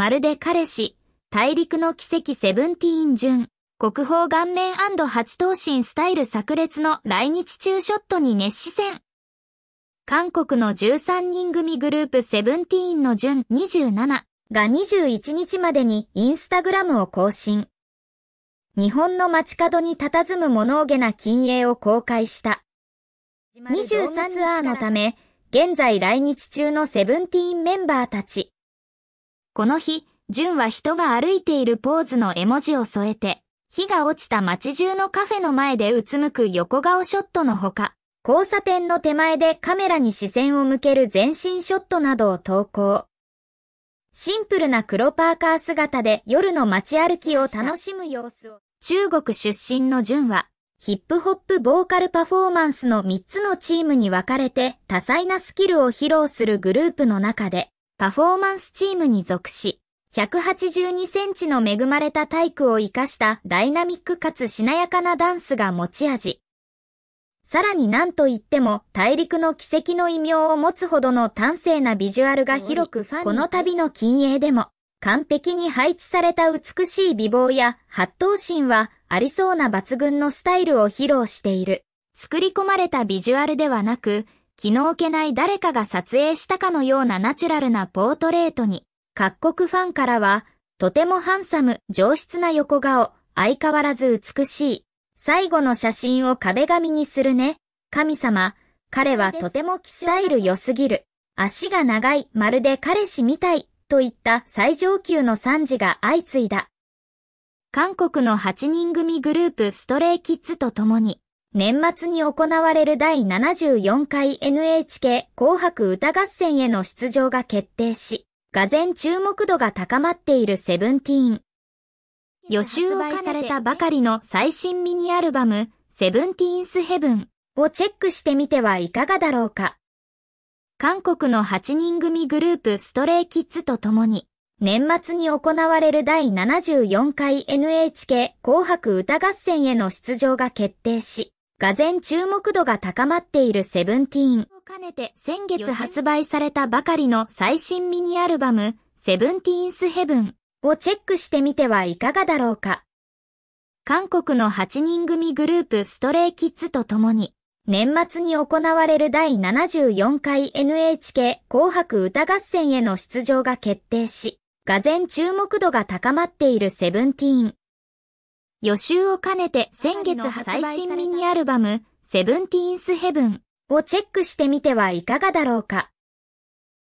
まるで彼氏、大陸の奇跡セブンティーン順、国宝顔面八頭身スタイル炸裂の来日中ショットに熱視線。韓国の13人組グループセブンティーンの順27が21日までにインスタグラムを更新。日本の街角に佇む物憂げな禁鋭を公開した。23ツアーのため、現在来日中のセブンティーンメンバーたち。この日、純は人が歩いているポーズの絵文字を添えて、火が落ちた街中のカフェの前でうつむく横顔ショットのほか、交差点の手前でカメラに視線を向ける全身ショットなどを投稿。シンプルな黒パーカー姿で夜の街歩きを楽しむ様子を。中国出身の純は、ヒップホップボーカルパフォーマンスの3つのチームに分かれて多彩なスキルを披露するグループの中で、パフォーマンスチームに属し、182センチの恵まれた体育を活かしたダイナミックかつしなやかなダンスが持ち味。さらに何と言っても大陸の奇跡の異名を持つほどの端正なビジュアルが広くこの旅の禁営でも完璧に配置された美しい美貌や発頭心はありそうな抜群のスタイルを披露している。作り込まれたビジュアルではなく気の置けない誰かが撮影したかのようなナチュラルなポートレートに、各国ファンからは、とてもハンサム、上質な横顔、相変わらず美しい。最後の写真を壁紙にするね。神様、彼はとてもキスタイル良すぎる。足が長い、まるで彼氏みたい、といった最上級の惨事が相次いだ。韓国の8人組グループストレイキッズと共に、年末に行われる第74回 NHK 紅白歌合戦への出場が決定し、がぜ注目度が高まっているセブンティーン。予習を兼ねされたばかりの最新ミニアルバム、セブンティーンスヘブンをチェックしてみてはいかがだろうか。韓国の8人組グループストレイキッズと共に、年末に行われる第74回 NHK 紅白歌合戦への出場が決定し、画前注目度が高まっているセブンティーンを兼ねて先月発売されたばかりの最新ミニアルバム、セブンティーンスヘブンをチェックしてみてはいかがだろうか。韓国の8人組グループストレイキッズと共に、年末に行われる第74回 NHK 紅白歌合戦への出場が決定し、画前注目度が高まっているセブンティーン。予習を兼ねて先月最新ミニアルバム、セブンティーンスヘブンをチェックしてみてはいかがだろうか。